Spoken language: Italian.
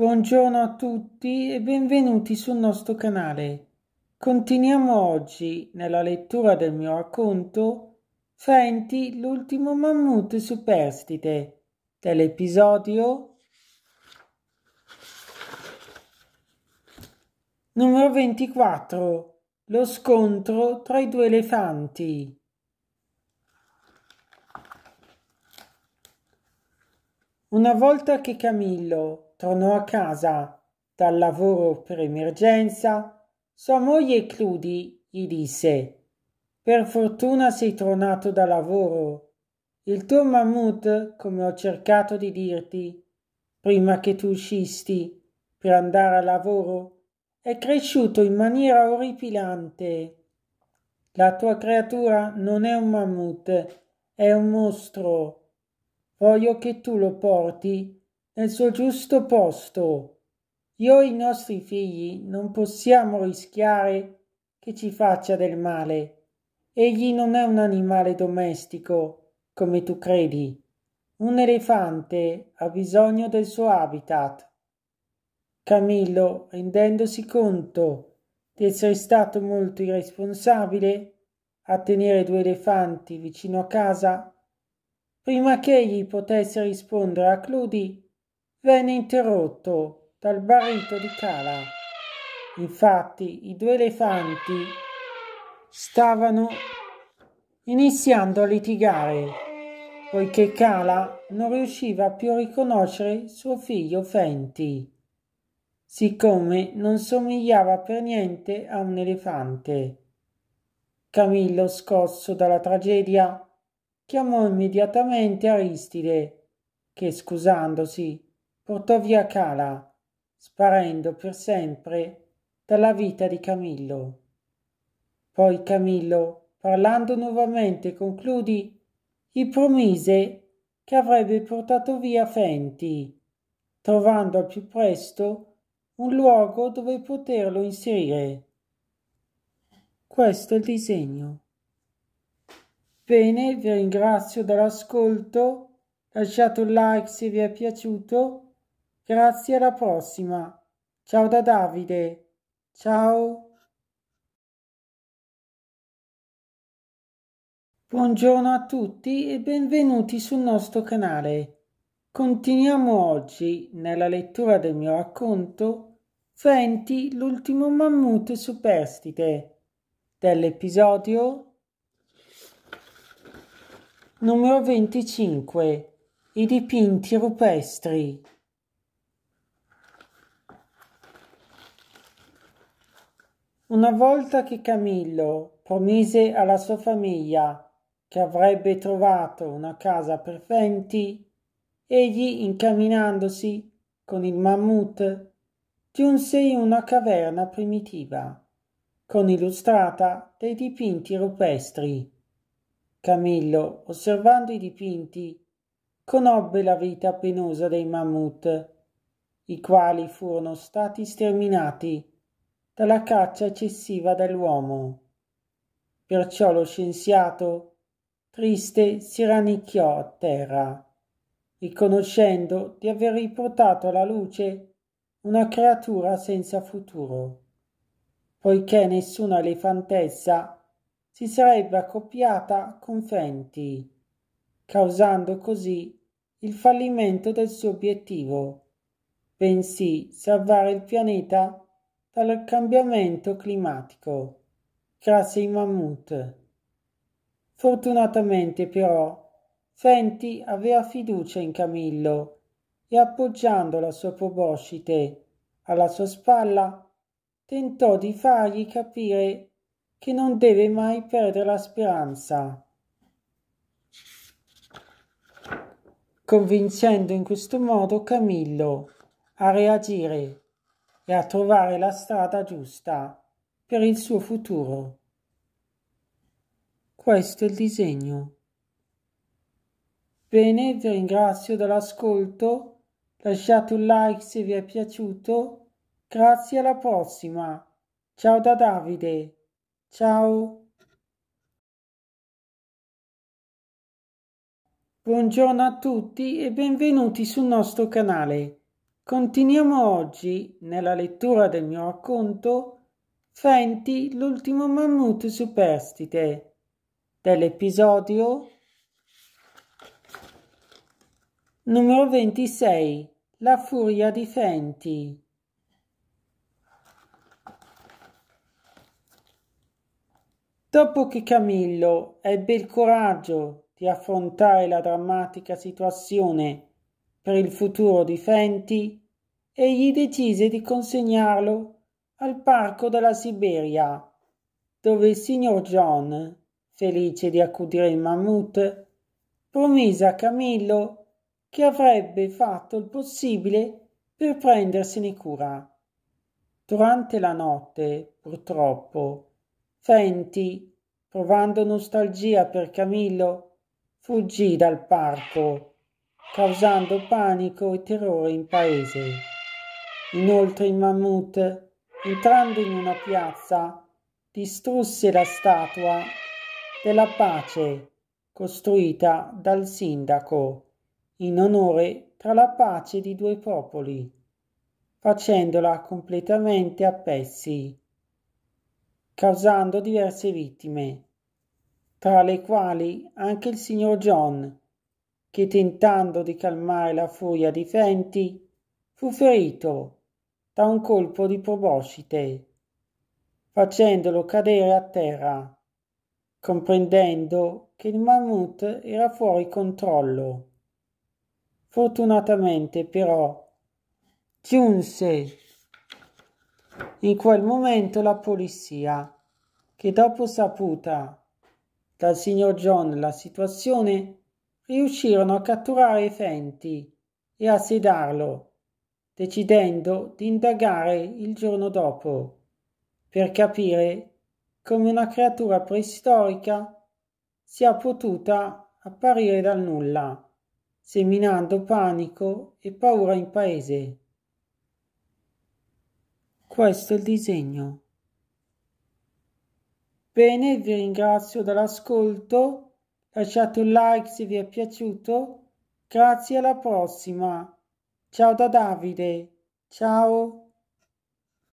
Buongiorno a tutti e benvenuti sul nostro canale. Continuiamo oggi nella lettura del mio racconto Frenti l'ultimo mammut superstite dell'episodio numero 24 Lo scontro tra i due elefanti. Una volta che Camillo tornò a casa dal lavoro per emergenza, sua moglie Cludi gli disse Per fortuna sei tornato da lavoro. Il tuo mammut, come ho cercato di dirti prima che tu uscisti per andare a lavoro, è cresciuto in maniera orripilante. La tua creatura non è un mammut, è un mostro. Voglio che tu lo porti nel suo giusto posto. Io e i nostri figli non possiamo rischiare che ci faccia del male. Egli non è un animale domestico, come tu credi. Un elefante ha bisogno del suo habitat. Camillo, rendendosi conto di essere stato molto irresponsabile a tenere due elefanti vicino a casa, prima che egli potesse rispondere a Cludi, venne interrotto dal barito di Cala. Infatti i due elefanti stavano iniziando a litigare, poiché Cala non riusciva più a riconoscere suo figlio Fenti, siccome non somigliava per niente a un elefante. Camillo, scosso dalla tragedia, chiamò immediatamente Aristide, che scusandosi portò via Cala, sparendo per sempre dalla vita di Camillo. Poi Camillo, parlando nuovamente con Cludi, gli promise che avrebbe portato via Fenti, trovando al più presto un luogo dove poterlo inserire. Questo è il disegno. Bene, vi ringrazio dell'ascolto, lasciate un like se vi è piaciuto Grazie alla prossima. Ciao da Davide. Ciao. Buongiorno a tutti e benvenuti sul nostro canale. Continuiamo oggi nella lettura del mio racconto Fenti l'ultimo mammut superstite dell'episodio numero 25 I dipinti rupestri Una volta che Camillo promise alla sua famiglia che avrebbe trovato una casa per Fenty, egli, incamminandosi con il mammut, giunse in una caverna primitiva, con illustrata dei dipinti rupestri. Camillo, osservando i dipinti, conobbe la vita penosa dei mammut, i quali furono stati sterminati dalla caccia eccessiva dell'uomo. Perciò lo scienziato, triste, si rannicchiò a terra, riconoscendo di aver riportato alla luce una creatura senza futuro, poiché nessuna elefantessa si sarebbe accoppiata con Fenti, causando così il fallimento del suo obiettivo, bensì salvare il pianeta dal cambiamento climatico, grazie ai mammut. Fortunatamente però Fenty aveva fiducia in Camillo e appoggiando la sua proboscite alla sua spalla tentò di fargli capire che non deve mai perdere la speranza. Convincendo in questo modo Camillo a reagire e a trovare la strada giusta per il suo futuro. Questo è il disegno. Bene, vi ringrazio dell'ascolto, lasciate un like se vi è piaciuto, grazie alla prossima. Ciao da Davide, ciao. Buongiorno a tutti e benvenuti sul nostro canale. Continuiamo oggi nella lettura del mio racconto Fenty l'ultimo mammut superstite dell'episodio numero 26 La furia di Fenty. Dopo che Camillo ebbe il coraggio di affrontare la drammatica situazione per il futuro di Fenty, egli decise di consegnarlo al parco della Siberia, dove il signor John, felice di accudire il mammut, promise a Camillo che avrebbe fatto il possibile per prendersene cura. Durante la notte, purtroppo, Fenty, provando nostalgia per Camillo, fuggì dal parco causando panico e terrore in paese. Inoltre il mammut, entrando in una piazza, distrusse la statua della pace costruita dal sindaco in onore tra la pace di due popoli, facendola completamente a pezzi, causando diverse vittime, tra le quali anche il signor John, che tentando di calmare la furia di Fenti fu ferito da un colpo di proboscite, facendolo cadere a terra, comprendendo che il mammut era fuori controllo. Fortunatamente però giunse in quel momento la polizia, che dopo saputa dal signor John la situazione, riuscirono a catturare Fenty e a sedarlo, decidendo di indagare il giorno dopo per capire come una creatura preistorica sia potuta apparire dal nulla, seminando panico e paura in paese. Questo è il disegno. Bene, vi ringrazio dell'ascolto lasciate un like se vi è piaciuto, grazie alla prossima. Ciao da Davide, ciao!